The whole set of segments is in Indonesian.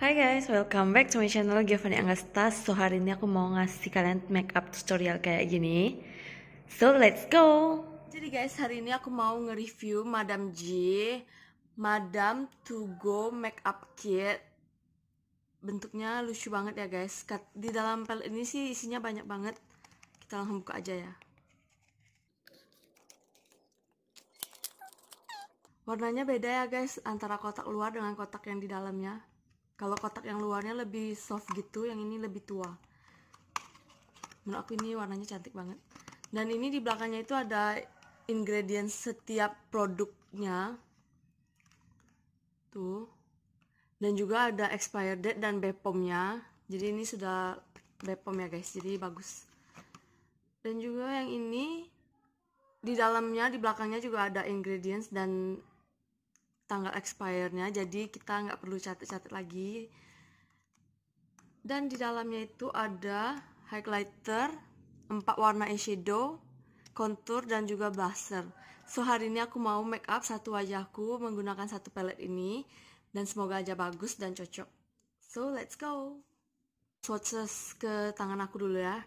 Hai guys, welcome back to my channel Giovanni Angastas So hari ini aku mau ngasih kalian makeup tutorial kayak gini So let's go Jadi guys, hari ini aku mau nge-review Madame J Madame To Go Makeup Kit Bentuknya lucu banget ya guys Di dalam palette ini sih isinya banyak banget Kita langsung buka aja ya Warnanya beda ya guys Antara kotak luar dengan kotak yang di dalamnya kalau kotak yang luarnya lebih soft gitu yang ini lebih tua menurut aku ini warnanya cantik banget dan ini di belakangnya itu ada ingredient setiap produknya tuh dan juga ada expired date dan BPOM-nya jadi ini sudah BPOM ya guys jadi bagus dan juga yang ini di dalamnya di belakangnya juga ada ingredients dan tanggal expirednya jadi kita nggak perlu catat-catat lagi dan di dalamnya itu ada highlighter empat warna eyeshadow contour dan juga blusher. so hari ini aku mau make up satu wajahku menggunakan satu pelet ini dan semoga aja bagus dan cocok so let's go swatches ke tangan aku dulu ya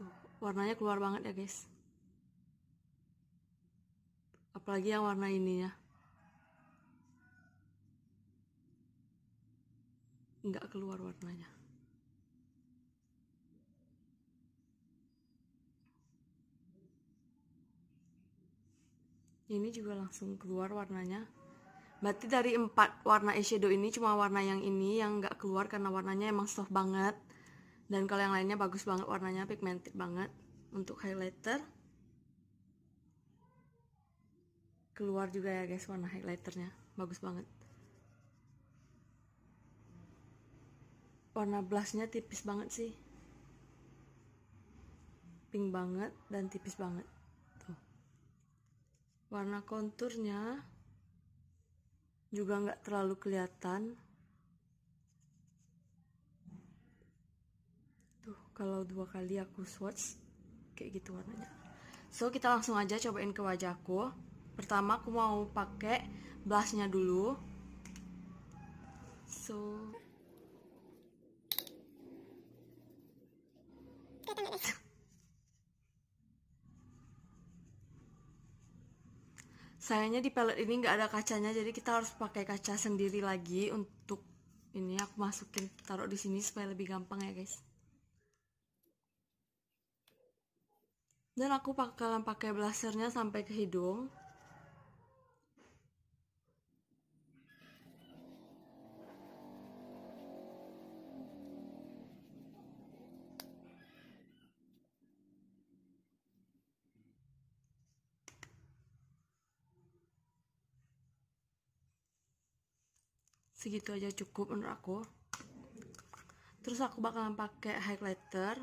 tuh warnanya keluar banget ya guys apalagi yang warna ininya nggak keluar warnanya ini juga langsung keluar warnanya berarti dari empat warna eyeshadow ini cuma warna yang ini yang nggak keluar karena warnanya emang soft banget dan kalau yang lainnya bagus banget warnanya pigmented banget untuk highlighter keluar juga ya guys warna highlighternya bagus banget warna blushnya tipis banget sih pink banget dan tipis banget tuh warna konturnya juga nggak terlalu kelihatan tuh kalau dua kali aku swatch kayak gitu warnanya so kita langsung aja cobain ke wajahku pertama aku mau pakai blushnya dulu so sayangnya di palette ini nggak ada kacanya jadi kita harus pakai kaca sendiri lagi untuk ini aku masukin taruh di sini supaya lebih gampang ya guys dan aku bakalan pakai blushernya sampai ke hidung segitu aja cukup menurut aku terus aku bakalan pakai highlighter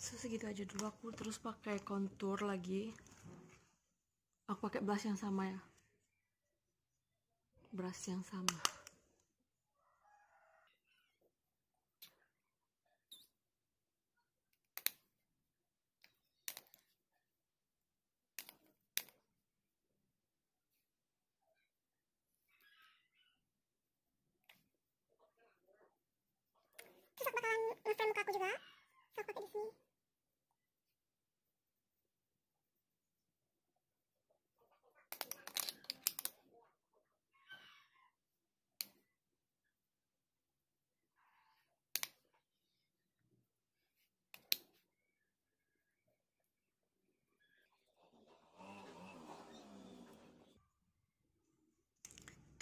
so, segitu aja dulu aku terus pakai contour lagi aku pakai blush yang sama ya beras yang sama terus aku bakalan makan muka aku juga so aku pakai di sini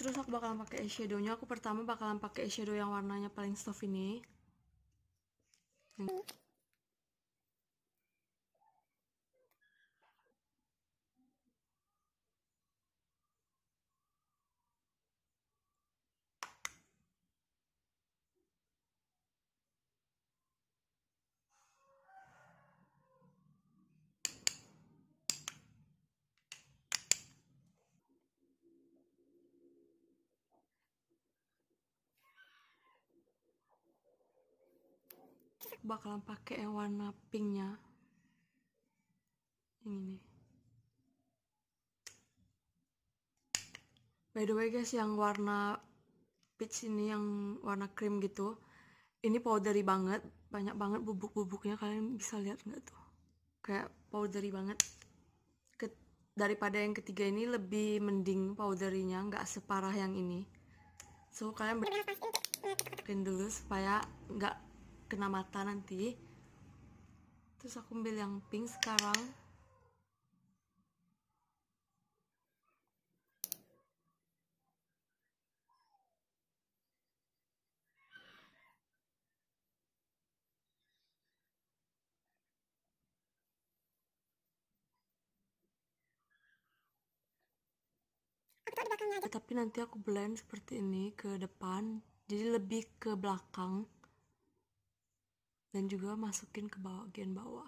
terus aku bakalan pakai eyeshadownya aku pertama bakalan pakai eyeshadow yang warnanya paling soft ini aku bakalan pakai yang warna pinknya yang ini by the way guys yang warna peach ini yang warna krim gitu ini powdery banget banyak banget bubuk-bubuknya kalian bisa lihat nggak tuh kayak powdery banget Ke, daripada yang ketiga ini lebih mending powderynya nggak separah yang ini so kalian ber dulu supaya nggak kena mata nanti terus aku ambil yang pink sekarang Tapi nanti aku blend seperti ini ke depan, jadi lebih ke belakang dan juga masukin ke bagian bawah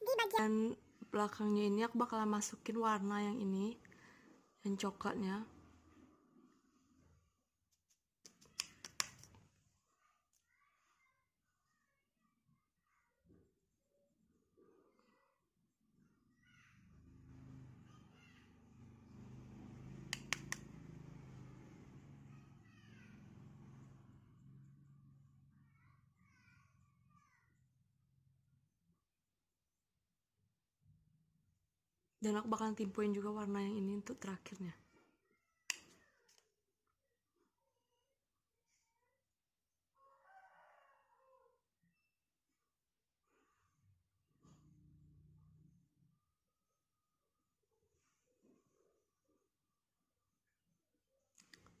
di bagian Dan belakangnya ini aku bakalan masukin warna yang ini yang coklatnya dan aku bakalan timpoin juga warna yang ini untuk terakhirnya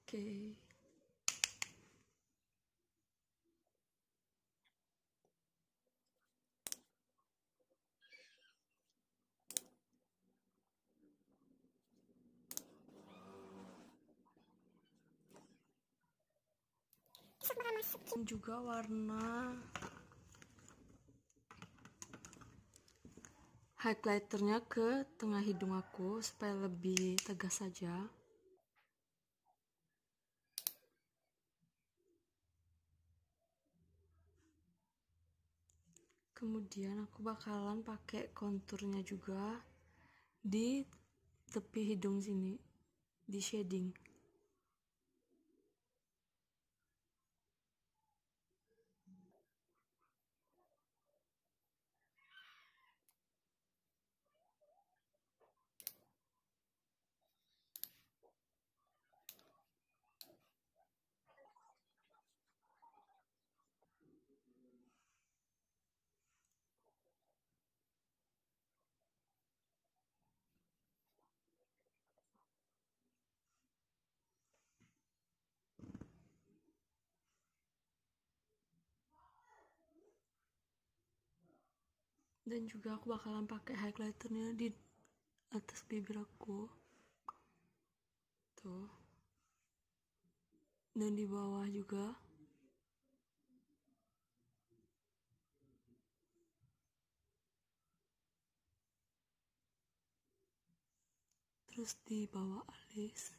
Oke. Okay. Dan juga warna highlighternya ke tengah hidung aku supaya lebih tegas saja. Kemudian aku bakalan pakai konturnya juga di tepi hidung sini, di shading. dan juga aku bakalan pakai highlighternya di atas bibir aku tuh dan di bawah juga terus di bawah alis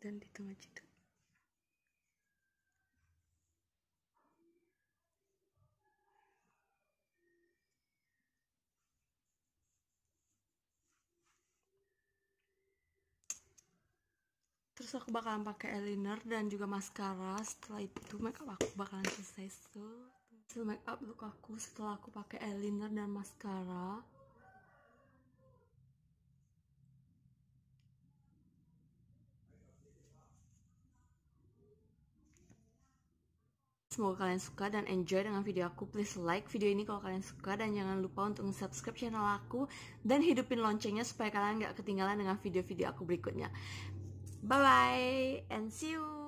dan di tengah situ terus aku bakalan pakai eyeliner dan juga mascara. setelah itu make up aku bakalan selesai so, so make up look aku setelah aku pakai eyeliner dan mascara. semoga kalian suka dan enjoy dengan video aku. Please like video ini kalau kalian suka dan jangan lupa untuk subscribe channel aku dan hidupin loncengnya supaya kalian gak ketinggalan dengan video-video aku berikutnya. Bye bye and see you.